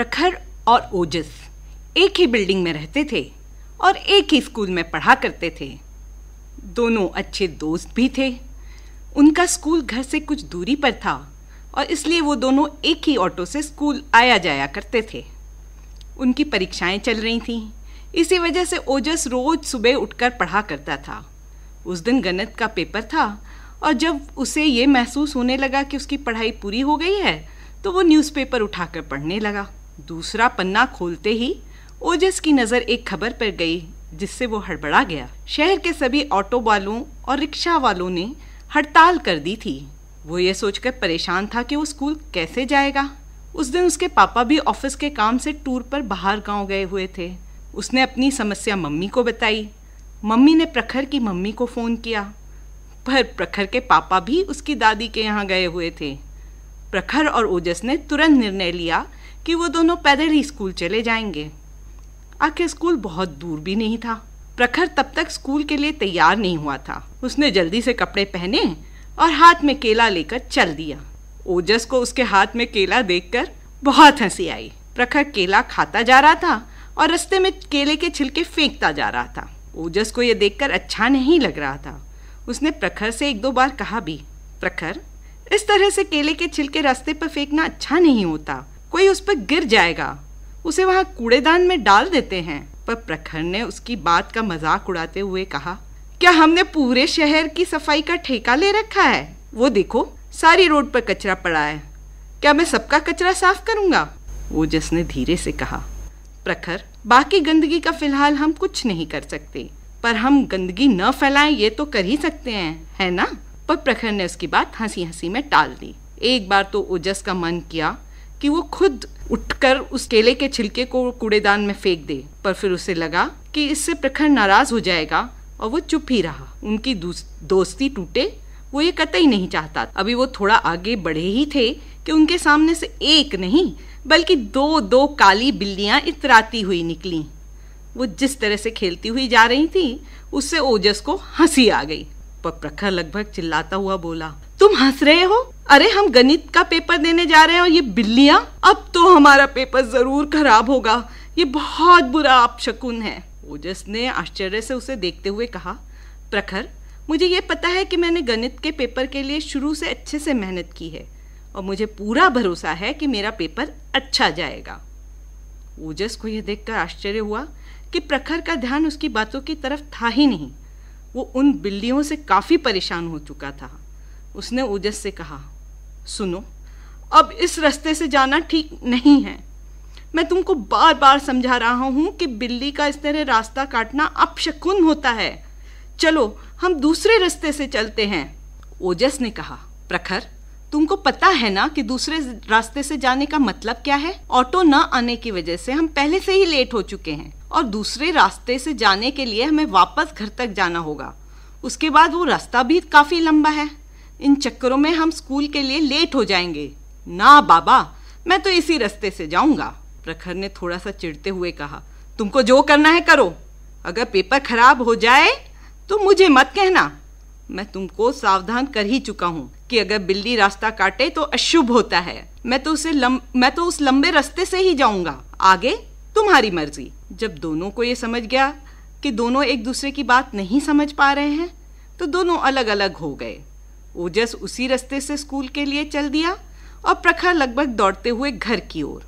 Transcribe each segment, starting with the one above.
प्रखर और ओजस एक ही बिल्डिंग में रहते थे और एक ही स्कूल में पढ़ा करते थे दोनों अच्छे दोस्त भी थे उनका स्कूल घर से कुछ दूरी पर था और इसलिए वो दोनों एक ही ऑटो से स्कूल आया जाया करते थे उनकी परीक्षाएं चल रही थीं इसी वजह से ओजस रोज़ सुबह उठकर पढ़ा करता था उस दिन गणित का पेपर था और जब उसे ये महसूस होने लगा कि उसकी पढ़ाई पूरी हो गई है तो वो न्यूज़पेपर उठाकर पढ़ने लगा दूसरा पन्ना खोलते ही ओजस की नज़र एक खबर पर गई जिससे वो हड़बड़ा गया शहर के सभी ऑटो वालों और रिक्शा वालों ने हड़ताल कर दी थी वो ये सोचकर परेशान था कि वो स्कूल कैसे जाएगा उस दिन उसके पापा भी ऑफिस के काम से टूर पर बाहर गांव गए हुए थे उसने अपनी समस्या मम्मी को बताई मम्मी ने प्रखर की मम्मी को फ़ोन किया पर प्रखर के पापा भी उसकी दादी के यहाँ गए हुए थे प्रखर और ओजस ने तुरंत निर्णय लिया कि वो दोनों पैदल ही स्कूल चले जाएंगे आखिर स्कूल बहुत दूर भी नहीं था प्रखर तब तक स्कूल के लिए तैयार नहीं हुआ था उसने जल्दी से कपड़े पहने और हाथ में केला लेकर चल दिया ओजस को उसके हाथ में केला देखकर बहुत हंसी आई प्रखर केला खाता जा रहा था और रस्ते में केले के छिलके फेंकता जा रहा था ओजस को यह देखकर अच्छा नहीं लग रहा था उसने प्रखर से एक दो बार कहा भी प्रखर इस तरह से केले के छिलके रास्ते पर फेंकना अच्छा नहीं होता कोई उस पर गिर जाएगा उसे वहाँ कूड़ेदान में डाल देते हैं पर प्रखर ने उसकी बात का मजाक उड़ाते हुए कहा क्या हमने पूरे शहर की सफाई का ठेका ले रखा है वो देखो सारी रोड पर कचरा पड़ा है क्या मैं सबका कचरा साफ करूंगा ओजस ने धीरे से कहा प्रखर बाकी गंदगी का फिलहाल हम कुछ नहीं कर सकते पर हम गंदगी न फैलाएं ये तो कर ही सकते हैं है ना पर प्रखर ने उसकी बात हंसी हंसी में टाल दी एक बार तो ओजस का मन किया कि वो खुद उठकर उस केले के छिलके को कूड़ेदान में फेंक दे पर फिर उसे लगा कि इससे प्रखर नाराज हो जाएगा और वो चुप ही रहा उनकी दोस्ती टूटे वो ये कतई नहीं चाहता अभी वो थोड़ा आगे बढ़े ही थे कि उनके सामने से एक नहीं बल्कि दो दो काली बिल्लियां इतराती हुई निकली वो जिस तरह से खेलती हुई जा रही थी उससे ओजस को हंसी आ गई पर प्रखर लगभग चिल्लाता हुआ बोला तुम हंस रहे हो अरे हम गणित का पेपर देने जा रहे हैं और ये बिल्लियां अब तो हमारा पेपर जरूर खराब होगा ये बहुत बुरा आप शकुन है ओजस ने आश्चर्य से उसे देखते हुए कहा प्रखर मुझे ये पता है कि मैंने गणित के पेपर के लिए शुरू से अच्छे से मेहनत की है और मुझे पूरा भरोसा है कि मेरा पेपर अच्छा जाएगा ओजस को यह देखकर आश्चर्य हुआ कि प्रखर का ध्यान उसकी बातों की तरफ था ही नहीं वो उन बिल्लियों से काफ़ी परेशान हो चुका था उसने ओजस से कहा सुनो अब इस रास्ते से जाना ठीक नहीं है मैं तुमको बार बार समझा रहा हूँ कि बिल्ली का इस तरह रास्ता काटना अपशकुन होता है चलो हम दूसरे रास्ते से चलते हैं ओजस ने कहा प्रखर तुमको पता है ना कि दूसरे रास्ते से जाने का मतलब क्या है ऑटो न आने की वजह से हम पहले से ही लेट हो चुके हैं और दूसरे रास्ते से जाने के लिए हमें वापस घर तक जाना होगा उसके बाद वो रास्ता भी काफ़ी लंबा है इन चक्करों में हम स्कूल के लिए लेट हो जाएंगे ना बाबा मैं तो इसी रास्ते से जाऊंगा प्रखर ने थोड़ा सा चिढ़ते हुए कहा तुमको जो करना है करो अगर पेपर खराब हो जाए तो मुझे मत कहना मैं तुमको सावधान कर ही चुका हूँ कि अगर बिल्ली रास्ता काटे तो अशुभ होता है मैं तो उसे लम, मैं तो उस लंबे रास्ते से ही जाऊंगा आगे तुम्हारी मर्जी जब दोनों को ये समझ गया कि दोनों एक दूसरे की बात नहीं समझ पा रहे हैं तो दोनों अलग अलग हो गए ओजस उसी रास्ते से स्कूल के लिए चल दिया और प्रखर लगभग दौड़ते हुए घर की ओर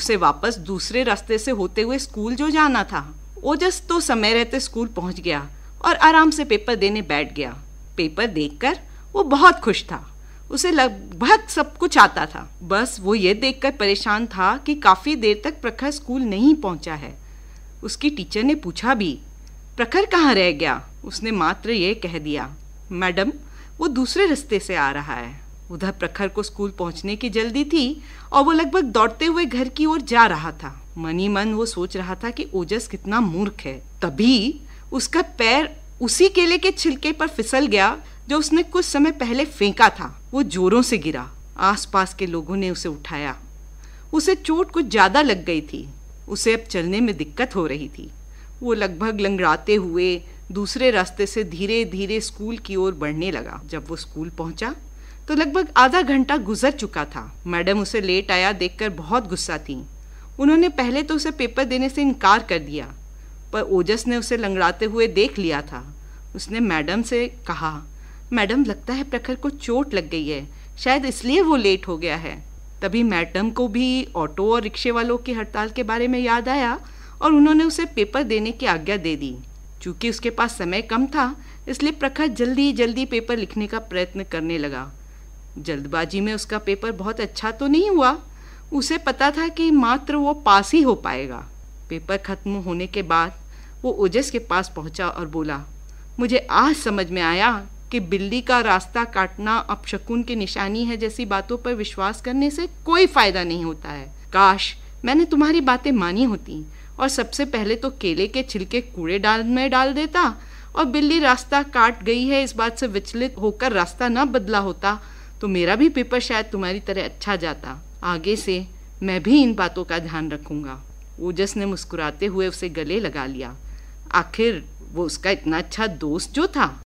उसे वापस दूसरे रास्ते से होते हुए स्कूल जो जाना था ओजस तो समय रहते स्कूल पहुंच गया और आराम से पेपर देने बैठ गया पेपर देखकर वो बहुत खुश था उसे लगभग सब कुछ आता था बस वो ये देखकर परेशान था कि काफ़ी देर तक प्रखर स्कूल नहीं पहुंचा है उसकी टीचर ने पूछा भी प्रखर कहाँ रह गया उसने मात्र ये कह दिया मैडम वो दूसरे रास्ते से आ रहा है उधर प्रखर को स्कूल पहुंचने की जल्दी थी और वो लगभग दौड़ते हुए घर की ओर जा रहा था मनी मन वो सोच रहा था कि ओजस कितना मूर्ख है तभी उसका पैर उसी केले के छिलके पर फिसल गया जो उसने कुछ समय पहले फेंका था वो जोरों से गिरा आसपास के लोगों ने उसे उठाया उसे चोट कुछ ज़्यादा लग गई थी उसे अब चलने में दिक्कत हो रही थी वो लगभग लंगड़ाते हुए दूसरे रास्ते से धीरे धीरे स्कूल की ओर बढ़ने लगा जब वो स्कूल पहुंचा तो लगभग आधा घंटा गुजर चुका था मैडम उसे लेट आया देखकर बहुत गुस्सा थी उन्होंने पहले तो उसे पेपर देने से इनकार कर दिया पर ओजस ने उसे लंगड़ाते हुए देख लिया था उसने मैडम से कहा मैडम लगता है प्रखर को चोट लग गई है शायद इसलिए वो लेट हो गया है तभी मैडम को भी ऑटो और रिक्शे वालों की हड़ताल के बारे में याद आया और उन्होंने उसे पेपर देने की आज्ञा दे दी चूँकि उसके पास समय कम था इसलिए प्रखर जल्दी जल्दी पेपर लिखने का प्रयत्न करने लगा जल्दबाजी में उसका पेपर बहुत अच्छा तो नहीं हुआ उसे पता था कि मात्र वो पास ही हो पाएगा पेपर खत्म होने के बाद वो ओजस के पास पहुंचा और बोला मुझे आज समझ में आया कि बिल्ली का रास्ता काटना अपशकुन की निशानी है जैसी बातों पर विश्वास करने से कोई फ़ायदा नहीं होता है काश मैंने तुम्हारी बातें मानी होती और सबसे पहले तो केले के छिलके कूड़े डाल में डाल देता और बिल्ली रास्ता काट गई है इस बात से विचलित होकर रास्ता न बदला होता तो मेरा भी पेपर शायद तुम्हारी तरह अच्छा जाता आगे से मैं भी इन बातों का ध्यान रखूंगा ओजस ने मुस्कुराते हुए उसे गले लगा लिया आखिर वो उसका इतना अच्छा दोस्त जो था